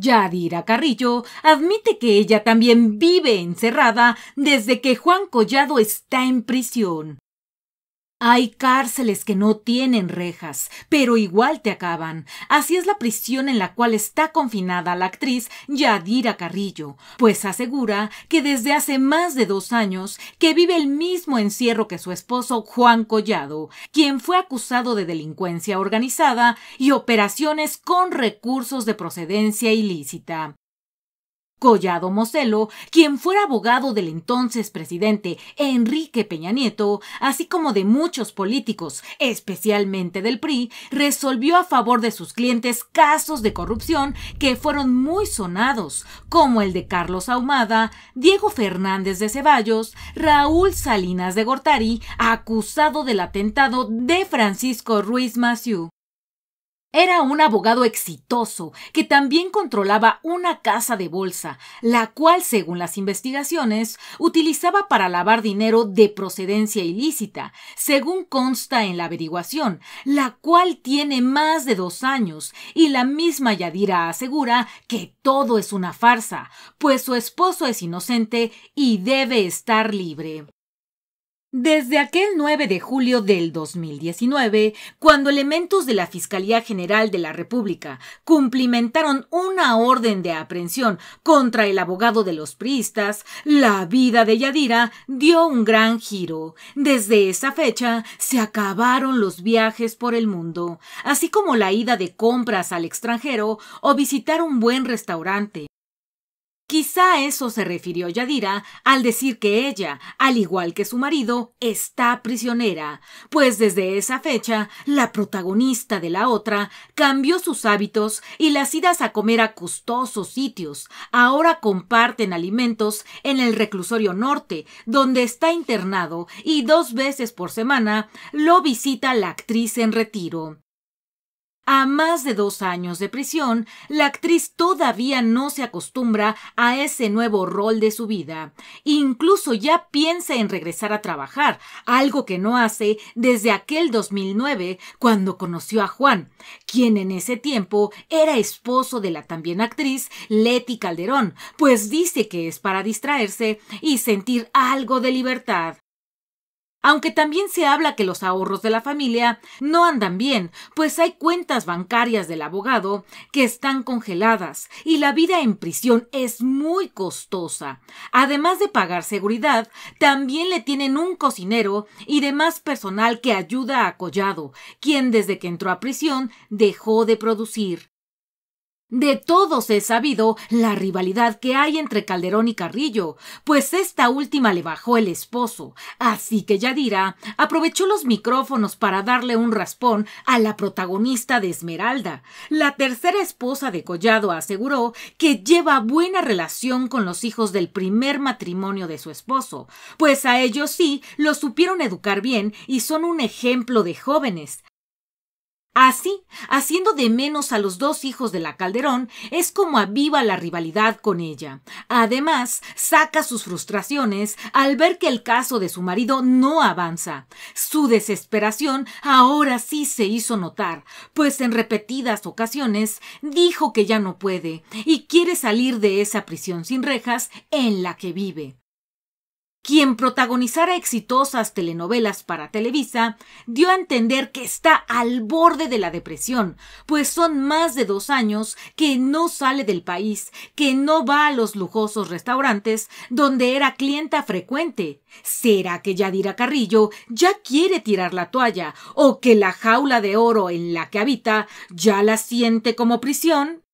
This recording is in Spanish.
Yadira Carrillo admite que ella también vive encerrada desde que Juan Collado está en prisión. Hay cárceles que no tienen rejas, pero igual te acaban. Así es la prisión en la cual está confinada la actriz Yadira Carrillo, pues asegura que desde hace más de dos años que vive el mismo encierro que su esposo Juan Collado, quien fue acusado de delincuencia organizada y operaciones con recursos de procedencia ilícita. Collado Mocelo quien fue abogado del entonces presidente Enrique Peña Nieto, así como de muchos políticos, especialmente del PRI, resolvió a favor de sus clientes casos de corrupción que fueron muy sonados, como el de Carlos Ahumada, Diego Fernández de Ceballos, Raúl Salinas de Gortari, acusado del atentado de Francisco Ruiz Maciú. Era un abogado exitoso que también controlaba una casa de bolsa, la cual, según las investigaciones, utilizaba para lavar dinero de procedencia ilícita, según consta en la averiguación, la cual tiene más de dos años, y la misma Yadira asegura que todo es una farsa, pues su esposo es inocente y debe estar libre. Desde aquel 9 de julio del 2019, cuando elementos de la Fiscalía General de la República cumplimentaron una orden de aprehensión contra el abogado de los priistas, la vida de Yadira dio un gran giro. Desde esa fecha se acabaron los viajes por el mundo, así como la ida de compras al extranjero o visitar un buen restaurante. Quizá eso se refirió Yadira al decir que ella, al igual que su marido, está prisionera, pues desde esa fecha la protagonista de la otra cambió sus hábitos y las idas a comer a costosos sitios ahora comparten alimentos en el reclusorio norte, donde está internado y dos veces por semana lo visita la actriz en retiro. A más de dos años de prisión, la actriz todavía no se acostumbra a ese nuevo rol de su vida. Incluso ya piensa en regresar a trabajar, algo que no hace desde aquel 2009 cuando conoció a Juan, quien en ese tiempo era esposo de la también actriz Leti Calderón, pues dice que es para distraerse y sentir algo de libertad. Aunque también se habla que los ahorros de la familia no andan bien, pues hay cuentas bancarias del abogado que están congeladas y la vida en prisión es muy costosa. Además de pagar seguridad, también le tienen un cocinero y demás personal que ayuda a Collado, quien desde que entró a prisión dejó de producir. De todos es sabido la rivalidad que hay entre Calderón y Carrillo, pues esta última le bajó el esposo, así que Yadira aprovechó los micrófonos para darle un raspón a la protagonista de Esmeralda. La tercera esposa de Collado aseguró que lleva buena relación con los hijos del primer matrimonio de su esposo, pues a ellos sí los supieron educar bien y son un ejemplo de jóvenes. Así, haciendo de menos a los dos hijos de la Calderón, es como aviva la rivalidad con ella. Además, saca sus frustraciones al ver que el caso de su marido no avanza. Su desesperación ahora sí se hizo notar, pues en repetidas ocasiones dijo que ya no puede y quiere salir de esa prisión sin rejas en la que vive quien protagonizara exitosas telenovelas para Televisa, dio a entender que está al borde de la depresión, pues son más de dos años que no sale del país, que no va a los lujosos restaurantes donde era clienta frecuente. ¿Será que Yadira Carrillo ya quiere tirar la toalla o que la jaula de oro en la que habita ya la siente como prisión?